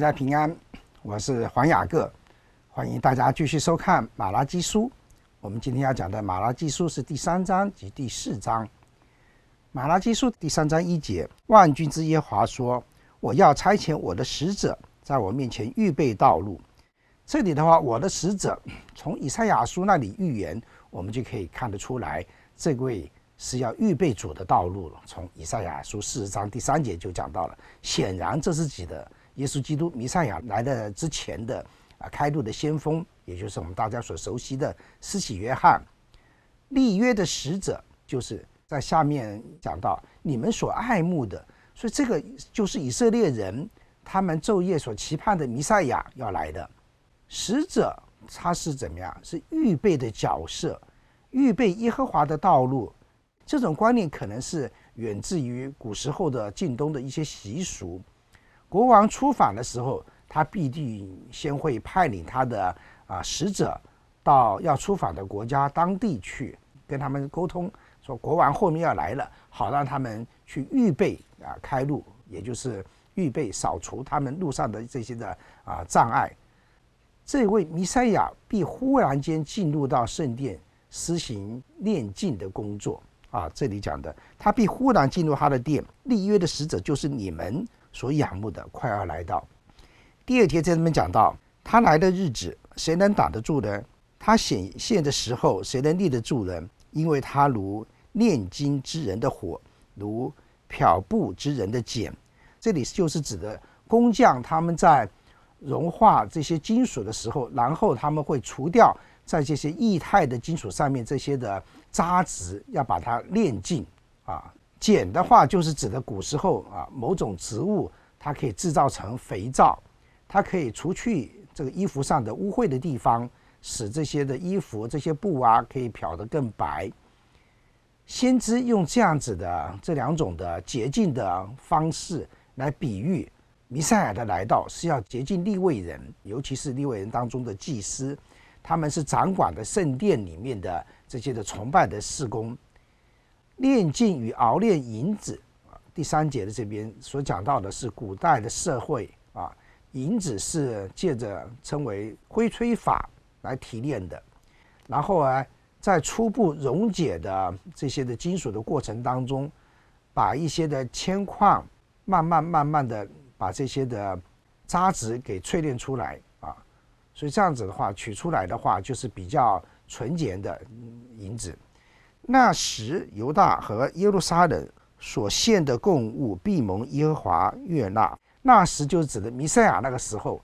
家平安，我是黄雅各，欢迎大家继续收看《马拉基书》。我们今天要讲的《马拉基书》是第三章及第四章。《马拉基书》第三章一节，万军之耶华说：“我要差遣我的使者，在我面前预备道路。”这里的话，我的使者从以赛亚书那里预言，我们就可以看得出来，这位是要预备主的道路了。从以赛亚书四十章第三节就讲到了，显然这是指的。耶稣基督弥赛亚来的之前的啊，开路的先锋，也就是我们大家所熟悉的施洗约翰，立约的使者，就是在下面讲到你们所爱慕的，所以这个就是以色列人他们昼夜所期盼的弥赛亚要来的。使者他是怎么样？是预备的角色，预备耶和华的道路。这种观念可能是远自于古时候的近东的一些习俗。国王出访的时候，他必定先会派领他的啊使者到要出访的国家当地去，跟他们沟通，说国王后面要来了，好让他们去预备啊开路，也就是预备扫除他们路上的这些的啊障碍。这位弥赛亚必忽然间进入到圣殿，施行炼净的工作啊。这里讲的，他必忽然进入他的殿，立约的使者就是你们。所仰慕的快要来到。第二天，在里面讲到他来的日子，谁能挡得住人？他显现的时候，谁能立得住人？因为他如炼金之人的火，如漂布之人的茧。这里就是指的工匠，他们在融化这些金属的时候，然后他们会除掉在这些液态的金属上面这些的渣子，要把它炼净啊。碱的话，就是指的古时候啊，某种植物，它可以制造成肥皂，它可以除去这个衣服上的污秽的地方，使这些的衣服、这些布啊，可以漂得更白。先知用这样子的这两种的洁净的方式来比喻，弥赛亚的来到是要洁净立位人，尤其是立位人当中的祭司，他们是掌管的圣殿里面的这些的崇拜的事工。炼金与熬炼银子，第三节的这边所讲到的是古代的社会啊，银子是借着称为灰吹法来提炼的，然后啊，在初步溶解的这些的金属的过程当中，把一些的铅矿慢慢慢慢的把这些的渣子给淬炼出来啊，所以这样子的话取出来的话就是比较纯洁的银子。那时犹大和耶路撒冷所献的供物必蒙耶和华悦纳。那时就指的弥赛亚那个时候，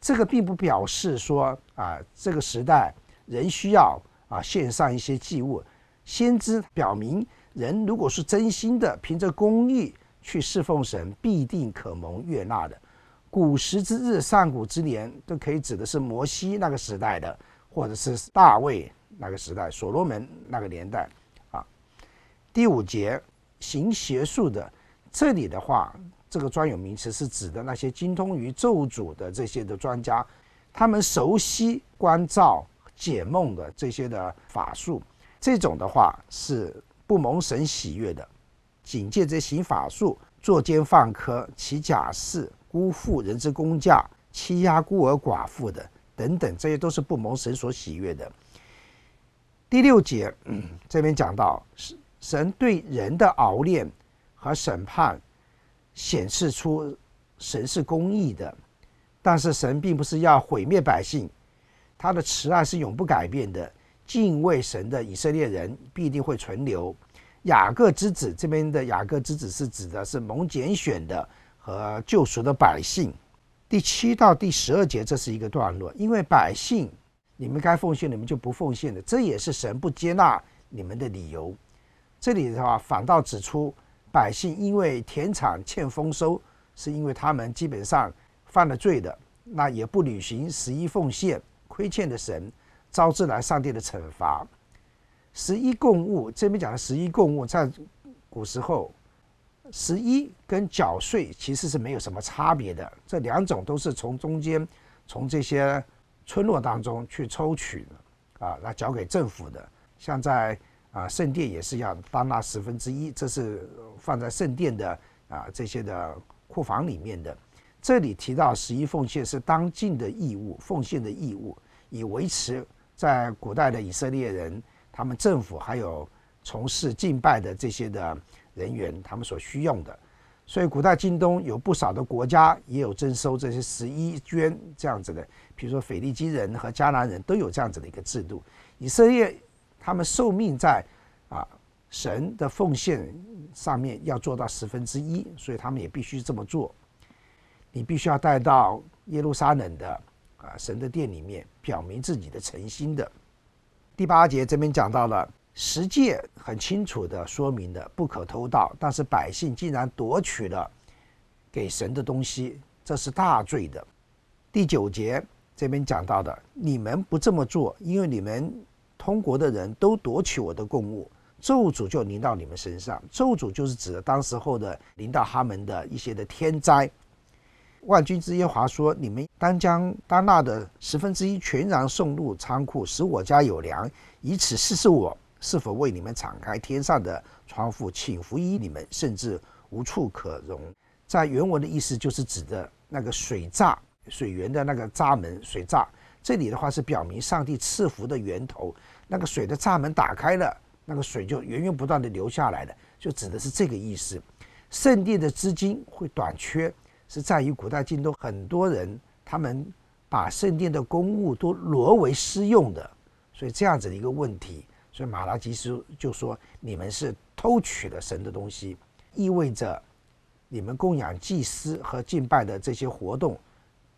这个并不表示说啊这个时代人需要啊献上一些祭物。先知表明，人如果是真心的，凭着公义去侍奉神，必定可蒙悦纳的。古时之日，上古之年，都可以指的是摩西那个时代的，或者是大卫。那个时代，所罗门那个年代，啊，第五节行邪术的，这里的话，这个专有名词是指的那些精通于咒诅的这些的专家，他们熟悉关照、解梦的这些的法术，这种的话是不蒙神喜悦的。紧接着行法术、作奸犯科、起假誓、辜负人之工价、欺压孤儿寡妇的等等，这些都是不蒙神所喜悦的。第六节这边讲到，神对人的熬炼和审判，显示出神是公义的，但是神并不是要毁灭百姓，他的慈爱是永不改变的。敬畏神的以色列人必定会存留。雅各之子这边的雅各之子是指的是蒙拣选的和救赎的百姓。第七到第十二节这是一个段落，因为百姓。你们该奉献，你们就不奉献的，这也是神不接纳你们的理由。这里的话，反倒指出百姓因为田产欠丰收，是因为他们基本上犯了罪的，那也不履行十一奉献，亏欠的神，招致了上帝的惩罚。十一供物这边讲的十一供物，在古时候，十一跟缴税其实是没有什么差别的，这两种都是从中间，从这些。村落当中去抽取的，啊，来交给政府的。像在啊圣殿也是要当纳十分之一，这是放在圣殿的啊这些的库房里面的。这里提到十一奉献是当尽的义务，奉献的义务，以维持在古代的以色列人他们政府还有从事敬拜的这些的人员他们所需用的。所以，古代京东有不少的国家也有征收这些十一捐这样子的，比如说腓力基人和迦南人都有这样子的一个制度。以色列，他们受命在啊神的奉献上面要做到十分之一，所以他们也必须这么做。你必须要带到耶路撒冷的啊神的殿里面，表明自己的诚心的。第八节这边讲到了。十诫很清楚的说明的不可偷盗，但是百姓竟然夺取了给神的东西，这是大罪的。第九节这边讲到的，你们不这么做，因为你们通国的人都夺取我的贡物，咒诅就临到你们身上。咒诅就是指当时候的临到他们的一些的天灾。万军之耶华说：“你们当将当纳的十分之一全然送入仓库，使我家有粮，以此试试我。”是否为你们敞开天上的窗户？请服衣你们，甚至无处可容。在原文的意思就是指的那个水闸水源的那个闸门水闸。这里的话是表明上帝赐福的源头，那个水的闸门打开了，那个水就源源不断的流下来了，就指的是这个意思。圣殿的资金会短缺，是在于古代京都很多人他们把圣殿的公物都挪为私用的，所以这样子的一个问题。所以马拉基斯就说：“你们是偷取了神的东西，意味着你们供养祭司和敬拜的这些活动，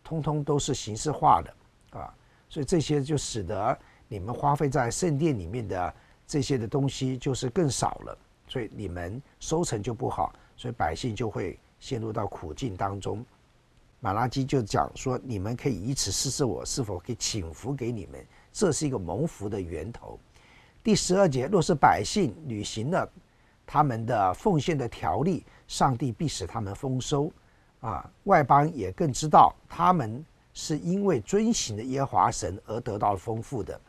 通通都是形式化的啊。所以这些就使得你们花费在圣殿里面的这些的东西就是更少了。所以你们收成就不好，所以百姓就会陷入到苦境当中。马拉基就讲说：‘你们可以以此试试我是否可以请福给你们，这是一个蒙福的源头。’第十二节，若是百姓履行了他们的奉献的条例，上帝必使他们丰收。啊，外邦也更知道他们是因为遵行的耶和华神而得到丰富的。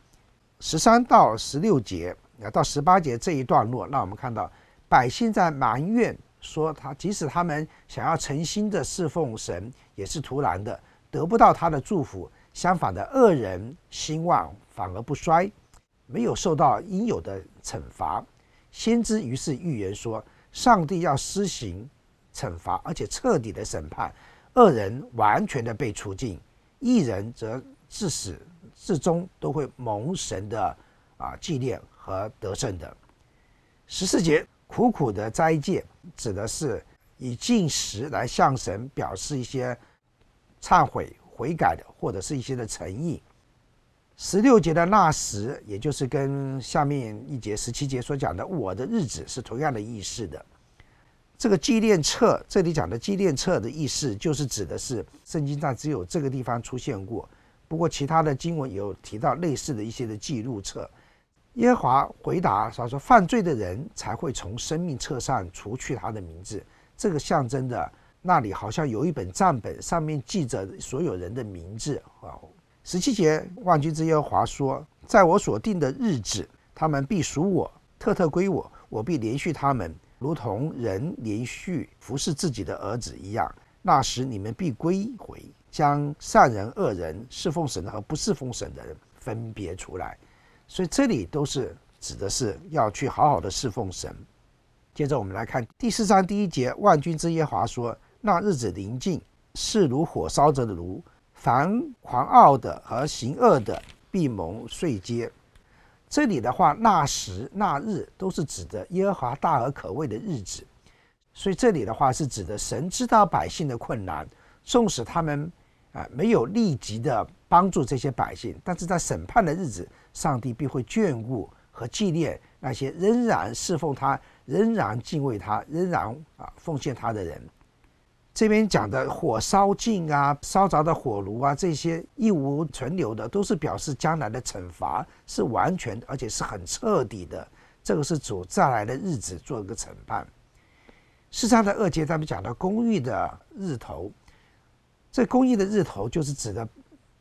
十三到十六节，啊，到十八节这一段落，让我们看到百姓在埋怨，说他即使他们想要诚心的侍奉神，也是徒然的，得不到他的祝福。相反的，恶人兴旺反而不衰。没有受到应有的惩罚，先知于是预言说，上帝要施行惩罚，而且彻底的审判，恶人完全的被除尽，一人则至始至终都会蒙神的啊纪念和得胜的。十四节苦苦的斋戒指的是以进食来向神表示一些忏悔、悔改的，或者是一些的诚意。十六节的那时，也就是跟下面一节十七节所讲的我的日子是同样的意思的。这个纪念册，这里讲的纪念册的意思，就是指的是圣经上只有这个地方出现过，不过其他的经文有提到类似的一些的记录册。耶和华回答说：“说犯罪的人才会从生命册上除去他的名字。”这个象征的，那里好像有一本账本，上面记着所有人的名字啊。十七节，万军之耶和华说：“在我所定的日子，他们必属我，特特归我，我必连续他们，如同人连续服侍自己的儿子一样。那时，你们必归回，将善人、恶人、侍奉神和不侍奉神的人分别出来。所以，这里都是指的是要去好好的侍奉神。接着，我们来看第四章第一节，万军之耶华说：‘那日子临近，是如火烧着的炉。’凡狂傲的和行恶的必蒙坠阶。这里的话，那时那日都是指的耶和华大而可畏的日子。所以这里的话是指的神知道百姓的困难，纵使他们啊没有立即的帮助这些百姓，但是在审判的日子，上帝必会眷顾和纪念那些仍然侍奉他、仍然敬畏他、仍然啊奉献他的人。这边讲的火烧尽啊，烧着的火炉啊，这些一无存留的，都是表示将来的惩罚是完全，而且是很彻底的。这个是主再来的日子做一个审判。世上的二节，咱们讲到公义的日头，这公义的日头就是指的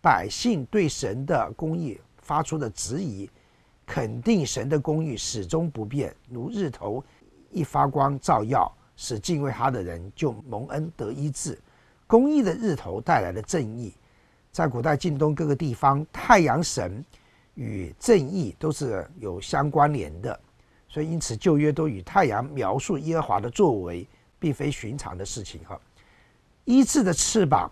百姓对神的公义发出的质疑，肯定神的公义始终不变，如日头一发光照耀。使敬畏他的人就蒙恩得医治，公义的日头带来了正义，在古代近东各个地方，太阳神与正义都是有相关联的，所以因此旧约都与太阳描述耶和华的作为，并非寻常的事情哈。医治的翅膀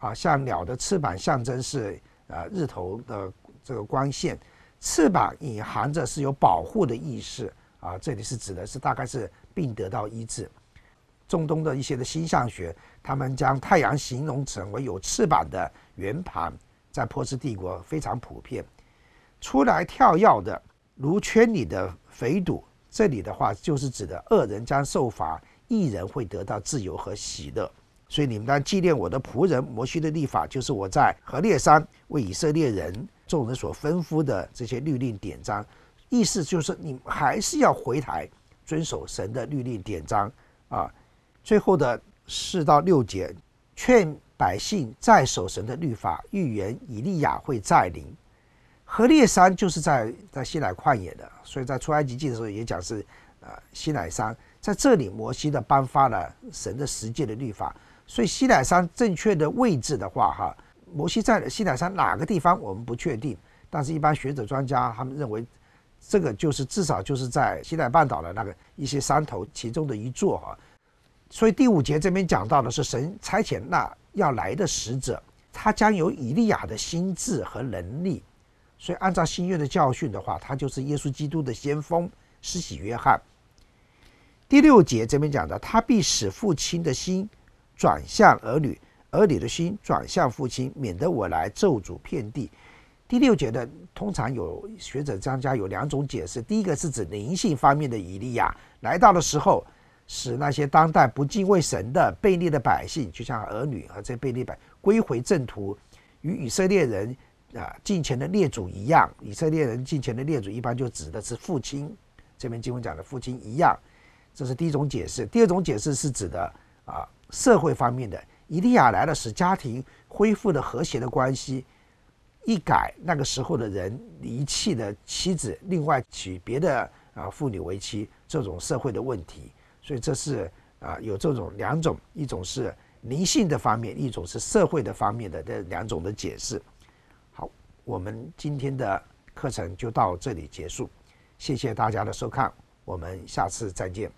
啊，像鸟的翅膀，象征是呃日头的这个光线，翅膀隐含着是有保护的意识啊，这里是指的是大概是病得到医治。中东的一些的星象学，他们将太阳形容成为有翅膀的圆盘，在波斯帝国非常普遍。出来跳耀的，如圈里的肥肚，这里的话就是指的恶人将受罚，义人会得到自由和喜乐。所以你们当纪念我的仆人摩西的立法，就是我在河烈山为以色列人众人所吩咐的这些律令典章，意思就是你还是要回台遵守神的律令典章啊。最后的四到六节，劝百姓再守神的律法，预言以利亚会在临。何烈山就是在在西奈旷野的，所以在出埃及记的时候也讲是，呃西奈山。在这里摩西的颁发了神的实际的律法，所以西奈山正确的位置的话，哈，摩西在西奈山哪个地方我们不确定，但是，一般学者专家他们认为，这个就是至少就是在西奈半岛的那个一些山头其中的一座啊。所以第五节这边讲到的是神差遣那要来的使者，他将有以利亚的心智和能力。所以按照新约的教训的话，他就是耶稣基督的先锋，施洗约翰。第六节这边讲的，他必使父亲的心转向儿女，儿女的心转向父亲，免得我来咒诅遍地。第六节的通常有学者专家有两种解释：第一个是指灵性方面的以利亚来到的时候。使那些当代不敬畏神的悖逆的百姓，就像儿女和这悖逆百归回正途，与以色列人啊敬前的列祖一样，以色列人敬前的列祖一般就指的是父亲，这篇经文讲的父亲一样，这是第一种解释。第二种解释是指的啊社会方面的，以利亚来了使家庭恢复的和谐的关系，一改那个时候的人离弃的妻子，另外娶别的啊妇女为妻这种社会的问题。所以这是啊，有这种两种，一种是灵性的方面，一种是社会的方面的这两种的解释。好，我们今天的课程就到这里结束，谢谢大家的收看，我们下次再见。